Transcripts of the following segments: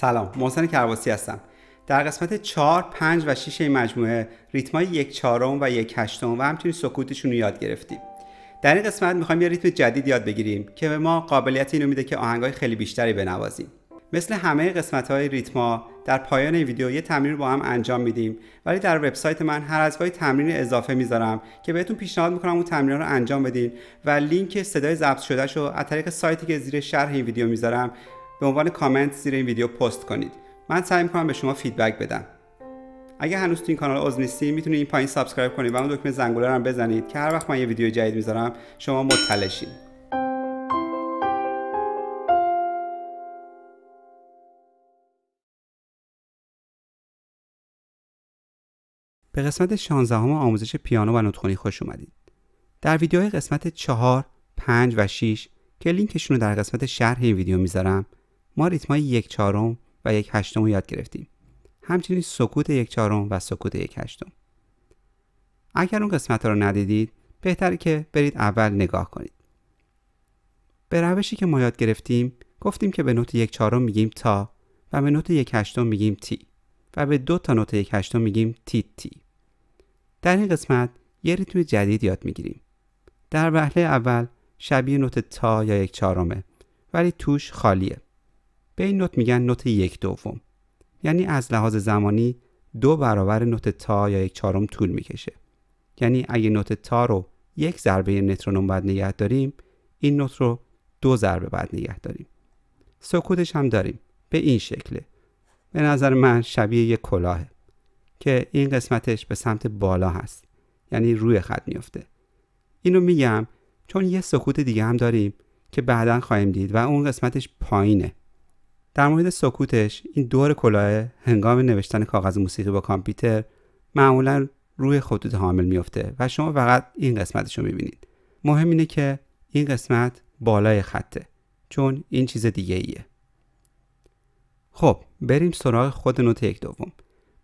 سلام محسن کرواسی هستم در قسمت 4 5 و 6 این مجموعه های یک چهارم و یک هشتم و همچنین سکوتشون رو یاد گرفتیم در این قسمت میخوایم یه ریتم جدید یاد بگیریم که به ما قابلیت اینو میده که آهنگای خیلی بیشتری بنوازیم مثل همه قسمت های ریتما در پایان این ویدیو یه تمرین رو با هم انجام میدیم ولی در وبسایت من هر از گاهی تمرین اضافه میذارم که بهتون پیشنهاد میکنم اون تمرین رو انجام بدین و لینک صدای ضبط شدهش رو از طریق سایتی که زیر شرح این ویدیو میذارم به عنوان کامنت زیر این ویدیو پست کنید من سعی میکنم به شما فیدبک بدم اگه هنوز تو این کانال عضو نیستید میتونید این پایین سابسکرایب کنید و اون دکمه زنگوله هم بزنید که هر وقت من یه ویدیو جدید میذارم شما مطلع شید به قسمت 16 همه آموزش پیانو و نتخونی خوش اومدید. در ویدیوهای قسمت 4, 5 و 6 که لینکشون رو در قسمت شرح این ویدیو میذارم ما ریتم های یک چهارم و یک هشتم رو یاد گرفتیم همچنین سکوت یک چهارم و سکوت یک هشتم اگر اون قسمت رو ندیدید بهتر که برید اول نگاه کنید به روشی که ما یاد گرفتیم گفتیم که به نوت یک چهارم میگیم تا و به نوت یک هشتم میگیم تی و به دو تا نوت یک هشتم میگیم تی تی در این قسمت یه ریتم جدید یاد میگیریم در وهله اول شبیه نوت تا یا یک چهارمه ولی توش خالیه به این نوت میگن نوت یک دوم یعنی از لحاظ زمانی دو برابر نوت تا یا یک چهارم طول میکشه یعنی اگه نوت تا رو یک ضربه نترونوم بعد نگه داریم این نوت رو دو ضربه بعد نگه داریم سکوتش هم داریم به این شکله به نظر من شبیه یک کلاهه که این قسمتش به سمت بالا هست یعنی روی خط میفته اینو میگم چون یه سکوت دیگه هم داریم که بعدا خواهیم دید و اون قسمتش پایینه در مورد سکوتش این دور کلاه هنگام نوشتن کاغذ موسیقی با کامپیوتر معمولا روی خطوط حامل میفته و شما فقط این قسمتش رو میبینید مهم اینه که این قسمت بالای خطه چون این چیز دیگه ایه خب بریم سراغ خود نوت یک دوم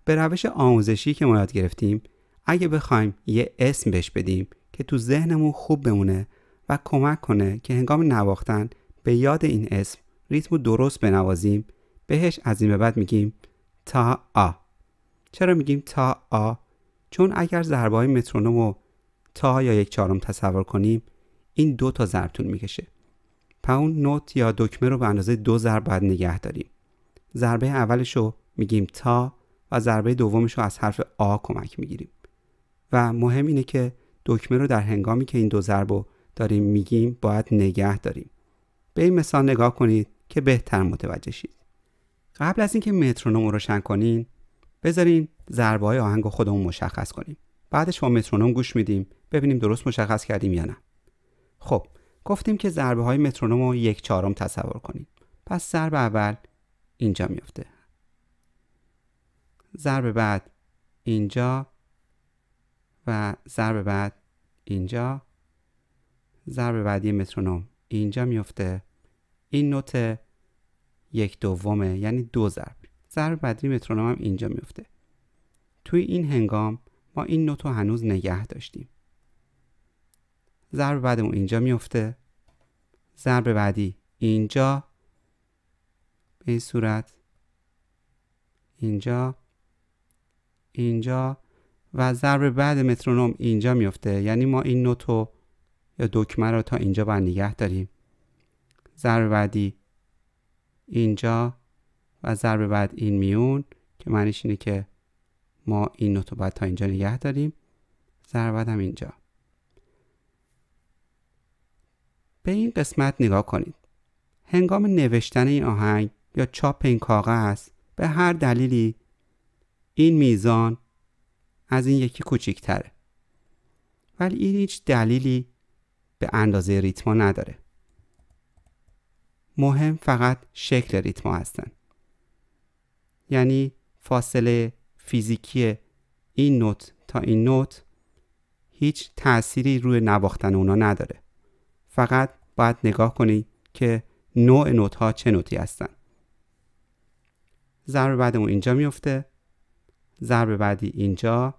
به روش آموزشی که ما یاد گرفتیم اگه بخوایم یه اسم بهش بدیم که تو ذهنمون خوب بمونه و کمک کنه که هنگام نواختن به یاد این اسم ریتم درست بنوازیم بهش از این به بعد میگیم تا آ چرا میگیم تا آ چون اگر ضربه های مترونوم و تا یا یک چهارم تصور کنیم این دو تا ضرب طول میکشه پاون نوت یا دکمه رو به اندازه دو ضرب باید نگه داریم ضربه اولش رو میگیم تا و ضربه دومش رو از حرف آ کمک میگیریم و مهم اینه که دکمه رو در هنگامی که این دو ضرب رو داریم میگیم باید نگه داریم به این مثال نگاه کنید که بهتر متوجه شید قبل از اینکه مترونوم رو روشن کنین بذارین ضربه های آهنگ خودمون مشخص کنیم بعدش با مترونوم گوش میدیم ببینیم درست مشخص کردیم یا نه خب گفتیم که ضربه های مترونوم رو یک چهارم تصور کنیم پس ضرب اول اینجا میفته ضرب بعد اینجا و ضرب بعد اینجا ضرب بعدی مترونوم اینجا میفته این نوت یک دومه یعنی دو ضرب ضرب بعدی مترونوم هم اینجا میفته توی این هنگام ما این نوت رو هنوز نگه داشتیم ضرب بعدمون اینجا میفته ضرب بعدی اینجا به این صورت اینجا اینجا و ضرب بعد مترونوم اینجا میفته یعنی ما این نوت رو یا دکمه رو تا اینجا باید نگه داریم ضرب بعدی اینجا و ضرب بعد این میون که معنیش اینه که ما این نوت باید تا اینجا نگه داریم ضرب بعد هم اینجا به این قسمت نگاه کنید هنگام نوشتن این آهنگ یا چاپ این کاغذ به هر دلیلی این میزان از این یکی کوچیکتره ولی این هیچ دلیلی به اندازه ریتما نداره مهم فقط شکل ریتما هستن یعنی فاصله فیزیکی این نوت تا این نوت هیچ تأثیری روی نواختن اونا نداره فقط باید نگاه کنی که نوع نوت ها چه نوتی هستن ضرب بعدمون اینجا میفته ضرب بعدی اینجا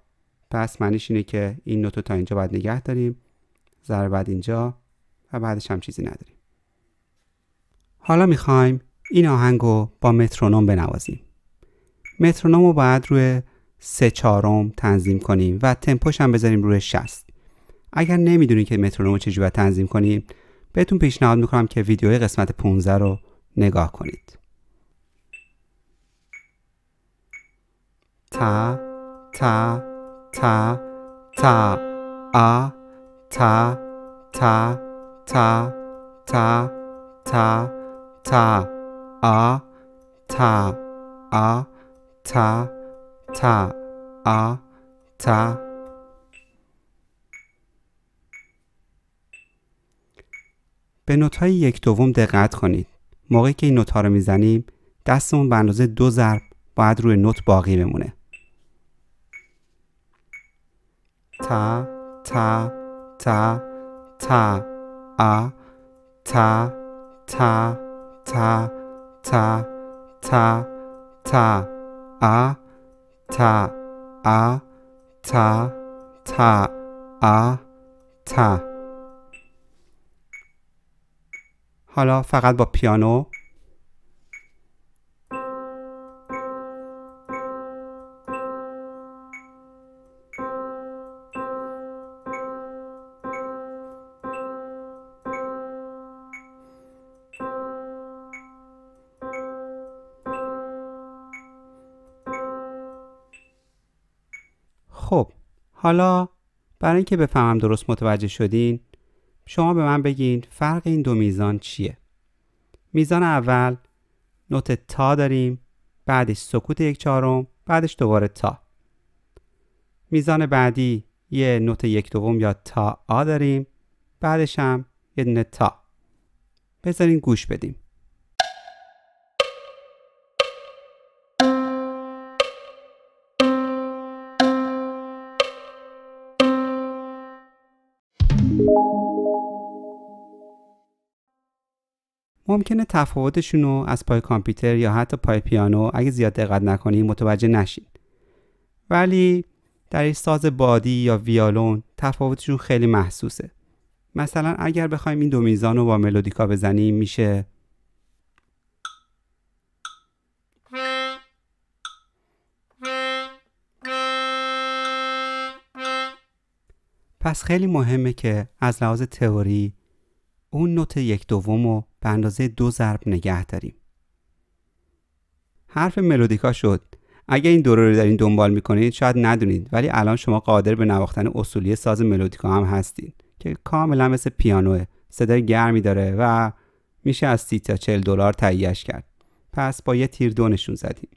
پس معنیش اینه که این نوتو تا اینجا باید نگه داریم ضرب بعد اینجا و بعدش هم چیزی نداریم حالا میخوایم این آهنگ رو با مترونوم بنوازیم مترونوم رو باید روی سه چهارم تنظیم کنیم و تمپوش هم بذاریم روی شست اگر نمیدونید که مترونوم رو چجوری تنظیم کنیم بهتون پیشنهاد میکنم که ویدیوی قسمت 15 رو نگاه کنید تا تا تا تا آ تا تا تا تا تا تا آ تا آ تا تا آ تا به های یک دوم دقت کنید. موقعی که این نوت‌ها رو میزنیم دستمون به اندازه دو ضرب باید روی نوت باقی بمونه. تا تا تا تا آ تا تا تا تا تا آ تا آ تا تا آ تا حالا فقط با پیانو خب حالا برای اینکه بفهمم درست متوجه شدین شما به من بگین فرق این دو میزان چیه میزان اول نوت تا داریم بعدش سکوت یک چهارم بعدش دوباره تا میزان بعدی یه نوت یک دوم یا تا آ داریم بعدش هم یه دونه تا بذارین گوش بدیم ممکنه تفاوتشون رو از پای کامپیوتر یا حتی پای پیانو اگه زیاد دقت نکنی متوجه نشین ولی در این ساز بادی یا ویالون تفاوتشون خیلی محسوسه مثلا اگر بخوایم این دو میزان رو با ملودیکا بزنیم میشه پس خیلی مهمه که از لحاظ تئوری اون نوت یک دوم رو به اندازه دو ضرب نگه داریم حرف ملودیکا شد اگه این دوره رو دارین دنبال میکنید شاید ندونید ولی الان شما قادر به نواختن اصولی ساز ملودیکا هم هستین که کاملا مثل پیانوه صدای گرمی داره و میشه از سی تا چل دلار تهیهش کرد پس با یه تیر دو نشون زدیم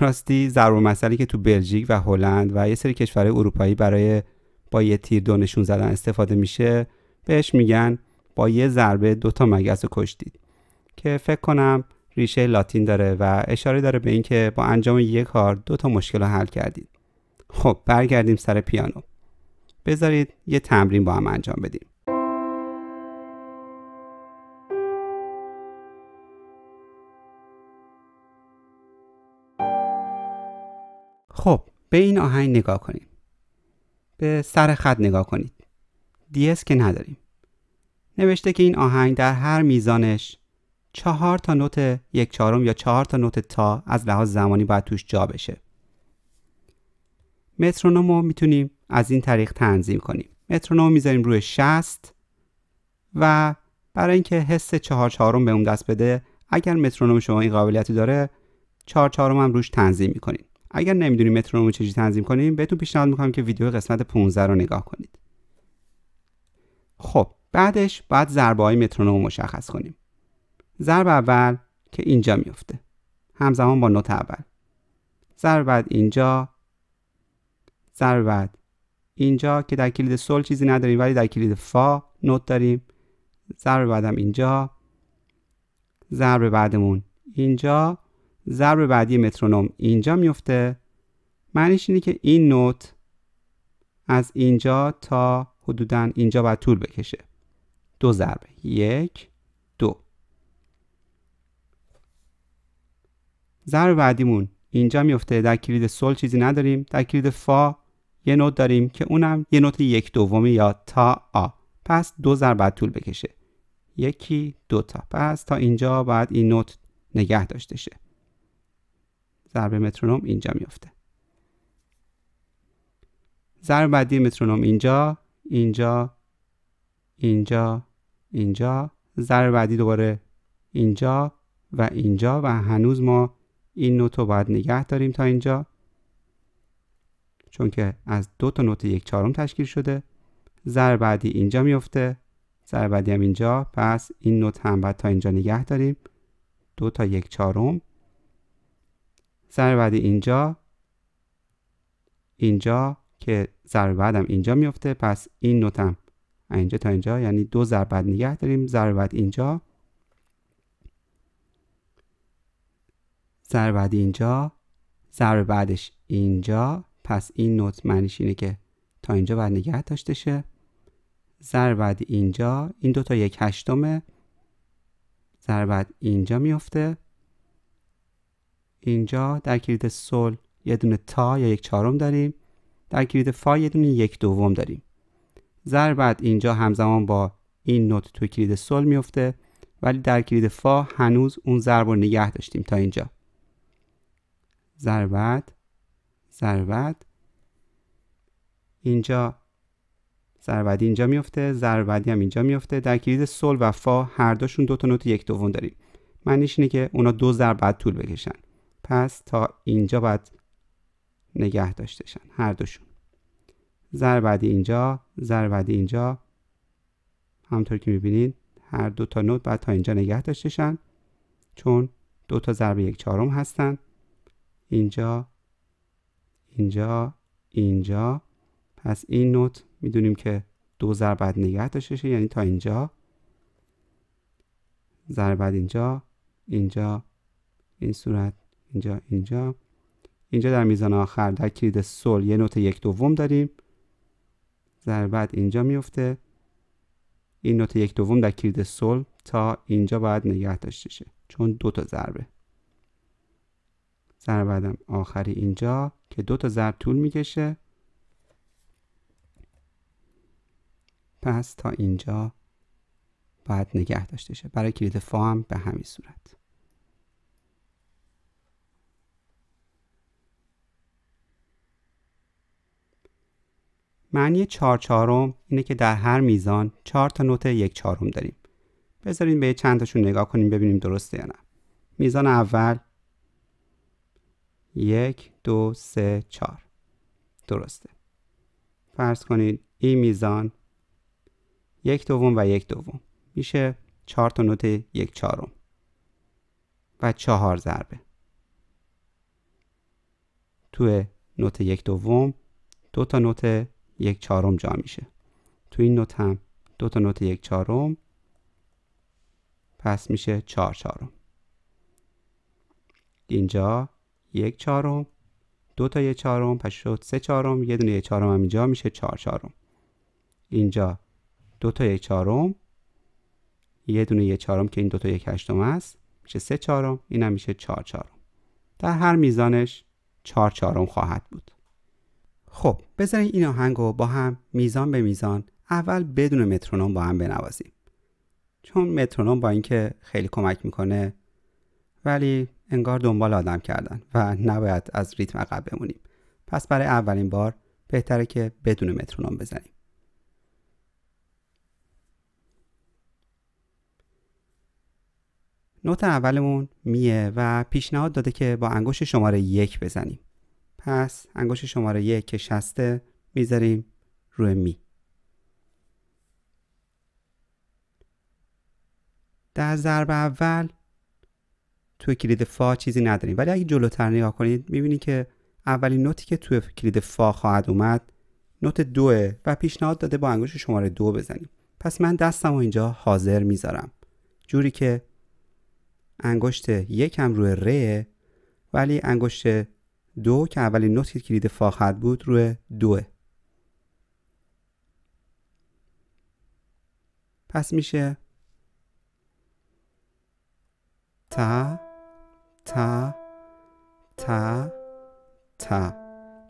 راستی ضرب مسئله که تو بلژیک و هلند و یه سری کشورهای اروپایی برای با یه تیر دو نشون زدن استفاده میشه بهش میگن با یه ضربه دوتا مگس رو کشتید که فکر کنم ریشه لاتین داره و اشاره داره به اینکه با انجام یک کار دو تا مشکل رو حل کردید خب برگردیم سر پیانو بذارید یه تمرین با هم انجام بدیم خب به این آهنگ نگاه کنیم به سر خط نگاه کنید دیس که نداریم نوشته که این آهنگ در هر میزانش چهار تا نوت یک چهارم یا چهار تا نوت تا از لحاظ زمانی باید توش جا بشه مترونوم رو میتونیم از این طریق تنظیم کنیم مترونوم میذاریم روی شست و برای اینکه حس چهار چهارم به اون دست بده اگر مترونوم شما این قابلیتی داره چهار چهارم هم روش تنظیم میکنید اگر نمیدونیم مترونوم چجوری تنظیم کنیم بهتون پیشنهاد میکنم که ویدیو قسمت 15 رو نگاه کنید خب بعدش باید ضربه های مترونوم مشخص کنیم ضرب اول که اینجا میفته همزمان با نوت اول ضرب بعد اینجا ضرب بعد اینجا که در کلید سل چیزی نداریم ولی در کلید فا نوت داریم ضرب بعدم اینجا ضرب بعدمون اینجا ضرب بعدی مترونوم اینجا میفته معنیش اینه که این نوت از اینجا تا حدودا اینجا باید طول بکشه دو ضربه، یک دو ضرب بعدیمون اینجا میفته در کلید سل چیزی نداریم در کلید فا یه نوت داریم که اونم یه نوت یک دومی یا تا آ پس دو ضرب بعد طول بکشه یکی دو تا پس تا اینجا باید این نوت نگه داشته شه ضرب مترونوم اینجا میفته ضرب بعدی مترونوم اینجا اینجا اینجا اینجا زر بعدی دوباره اینجا و اینجا و هنوز ما این نوت رو باید نگه داریم تا اینجا چون که از دو تا نوت یک چهارم تشکیل شده زر بعدی اینجا میفته زر بعدی هم اینجا پس این نوت هم باید تا اینجا نگه داریم دو تا یک چهارم زر بعدی اینجا اینجا که ضرب بعدم اینجا میفته پس این نوتم اینجا تا اینجا یعنی دو بعد نگه داریم ضربت اینجا ضربت اینجا ضرب بعدش اینجا پس این نوت معنیش اینه که تا اینجا باید نگه داشته شه ضربت اینجا این دو تا یک هشتمه ضربت اینجا میفته اینجا در کلید سل یه دونه تا یا یک چهارم داریم در کلید فا یه دونه یک دوم داریم ضرب بعد اینجا همزمان با این نوت توی کلید سل میفته ولی در کلید فا هنوز اون ضرب رو نگه داشتیم تا اینجا زربت زربت اینجا زربت اینجا میفته زربتی هم اینجا میفته در کلید سل و فا هر دوشون دو تا نوت یک دوم داریم معنیش اینه که اونا دو ضرب بعد طول بکشن پس تا اینجا باید نگه داشتشن هر دوشون زر بعدی اینجا زر بعدی اینجا همطور که میبینید هر دو تا نوت بعد تا اینجا نگه شن چون دو تا ضرب یک چهارم هستن اینجا اینجا اینجا پس این نوت میدونیم که دو ضرب بعد نگه شه، یعنی تا اینجا زر بعد اینجا اینجا این صورت اینجا اینجا اینجا در میزان آخر در کلید سل یه نوت یک دوم داریم ضرب بعد اینجا میفته این نوت یک دوم در کلید سل تا اینجا باید نگه داشته شه چون دو تا ضربه ضرب بعدم آخری اینجا که دو تا ضرب طول میکشه پس تا اینجا باید نگه داشته شه برای کلید فا هم به همین صورت معنی چهار چهارم اینه که در هر میزان چار تا نوت یک چهارم داریم بذارین به چند تاشون نگاه کنیم ببینیم درسته یا نه میزان اول یک دو سه چهار درسته فرض کنید این میزان یک دوم و یک دوم میشه چار تا نوت یک چارم و چهار ضربه توی نوت یک دوم دو تا نوت یک چهارم جا میشه تو این نوت هم دو تا نوت یک چهارم پس میشه چهار چهارم اینجا یک چهارم دو تا یک چهارم پس شد سه چهارم یه دونه یک چهارم هم اینجا میشه چهار چهارم اینجا دو تا یک چهارم یه دونه یک چهارم که این دو تا یک هشتم است میشه سه چهارم این میشه چهار چهارم در هر میزانش چهار چهارم خواهد بود خب بذارین این آهنگ رو با هم میزان به میزان اول بدون مترونوم با هم بنوازیم چون مترونوم با اینکه خیلی کمک میکنه ولی انگار دنبال آدم کردن و نباید از ریتم عقب بمونیم پس برای اولین بار بهتره که بدون مترونوم بزنیم نوت اولمون میه و پیشنهاد داده که با انگشت شماره یک بزنیم پس انگشت شماره یک که شسته میذاریم روی می در ضرب اول توی کلید فا چیزی نداریم ولی اگه جلوتر نگاه کنید میبینید که اولین نوتی که توی کلید فا خواهد اومد نوت دوه و پیشنهاد داده با انگشت شماره دو بزنیم پس من دستم و اینجا حاضر میذارم جوری که انگشت یکم روی ره ولی انگشت دو که اولین که کلید فا بود روی دوه پس میشه تا تا تا تا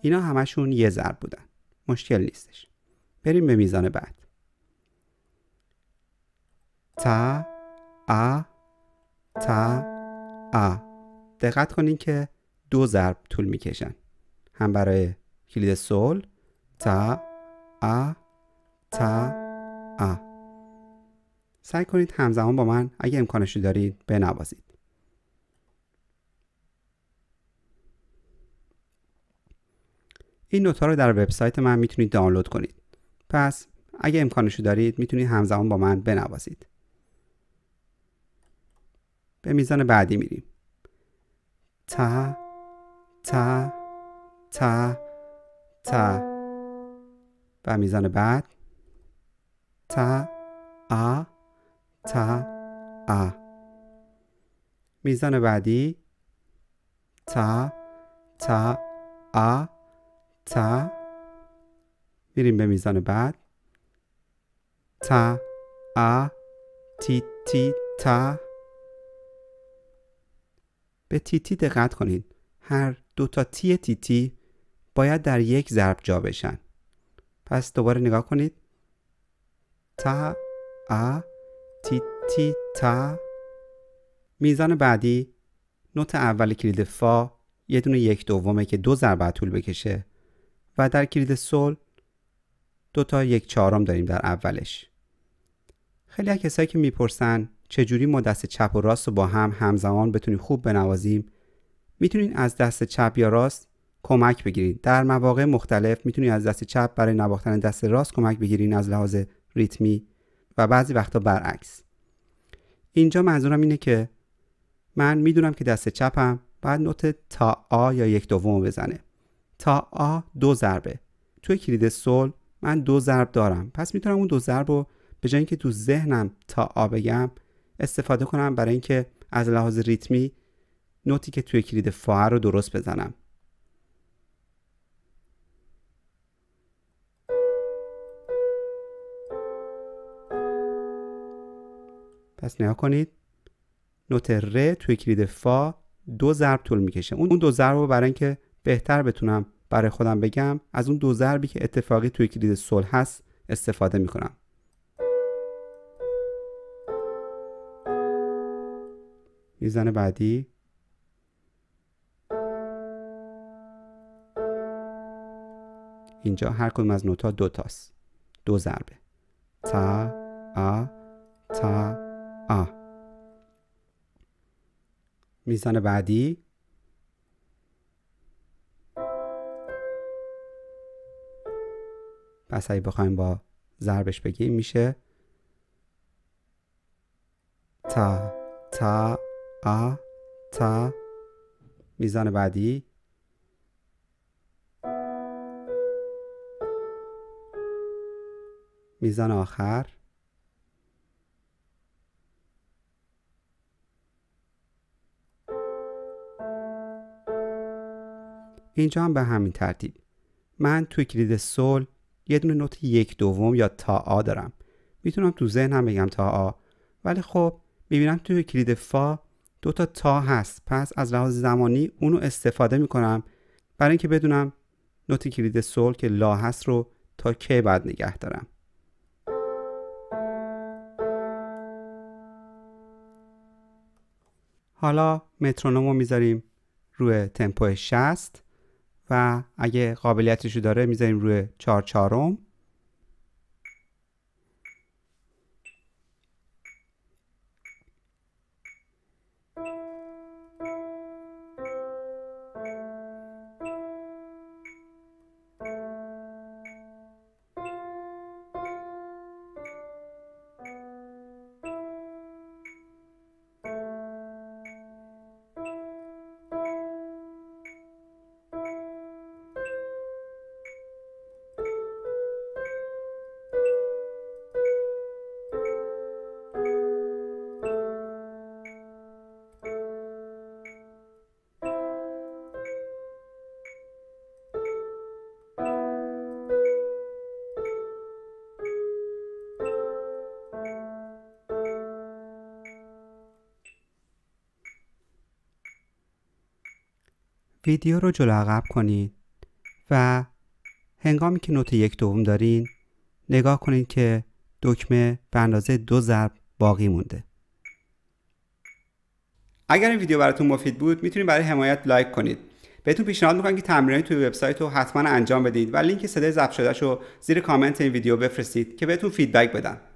اینا همشون یه ضرب بودن مشکل نیستش بریم به میزان بعد تا ا تا ا دقت کنین که دو ضرب طول میکشن هم برای کلید سول تا ا تا ا سعی کنید همزمان با من اگه امکانش دارید بنوازید این نوتا رو در وبسایت من میتونید دانلود کنید پس اگه امکانشو دارید میتونید همزمان با من بنوازید به میزان بعدی میریم تا تا تا تا و میزان بعد تا آ تا آ میزان بعدی تا تا آ تا میریم به میزان بعد تا آ تی تی تا به تی تی دقت کنید هر تا تی تی باید در یک ضرب جا بشن پس دوباره نگاه کنید تا ا تی تی تا میزان بعدی نوت اول کلید فا یه دونه یک دومه که دو ضربه طول بکشه و در کلید سل دو تا یک چهارم داریم در اولش خیلی کسایی که میپرسن چجوری ما دست چپ و راست رو با هم همزمان بتونیم خوب بنوازیم میتونین از دست چپ یا راست کمک بگیرید در مواقع مختلف میتونید از دست چپ برای نواختن دست راست کمک بگیرید از لحاظ ریتمی و بعضی وقتا برعکس اینجا منظورم اینه که من میدونم که دست چپم بعد نوت تا آ یا یک دوم بزنه تا آ دو ضربه توی کلید سل من دو ضرب دارم پس میتونم اون دو ضرب رو به جای اینکه تو ذهنم تا آ بگم استفاده کنم برای اینکه از لحاظ ریتمی نوتی که توی کلید فاه رو درست بزنم پس نگاه کنید نوت ر توی کلید فا دو ضرب طول میکشه اون دو ضرب رو برای اینکه بهتر بتونم برای خودم بگم از اون دو ضربی که اتفاقی توی کلید سل هست استفاده میکنم میزنه بعدی اینجا هر کدوم از نوتا دو تاست دو ضربه تا آ تا آ میزان بعدی پس اگه بخوایم با ضربش بگیم میشه تا تا آ تا میزان بعدی میزان آخر اینجا هم به همین ترتیب من توی کلید سول یه دونه نوت یک دوم یا تا آ دارم میتونم تو ذهن هم بگم تا آ ولی خب میبینم توی کلید فا دو تا تا هست پس از لحاظ زمانی اونو استفاده میکنم برای اینکه بدونم نوت کلید سول که لا هست رو تا کی بعد نگه دارم حالا مترونوم رو میذاریم روی تمپو 60 و اگه قابلیتش رو داره میذاریم روی 4 چار ویدیو رو جلو عقب کنید و هنگامی که نوت یک دوم دارین نگاه کنید که دکمه به اندازه دو ضرب باقی مونده اگر این ویدیو براتون مفید بود میتونید برای حمایت لایک کنید بهتون پیشنهاد میکنم که تمرین توی وبسایت رو حتما انجام بدید و لینک صدای ضبط شدهش رو زیر کامنت این ویدیو بفرستید که بهتون فیدبک بدن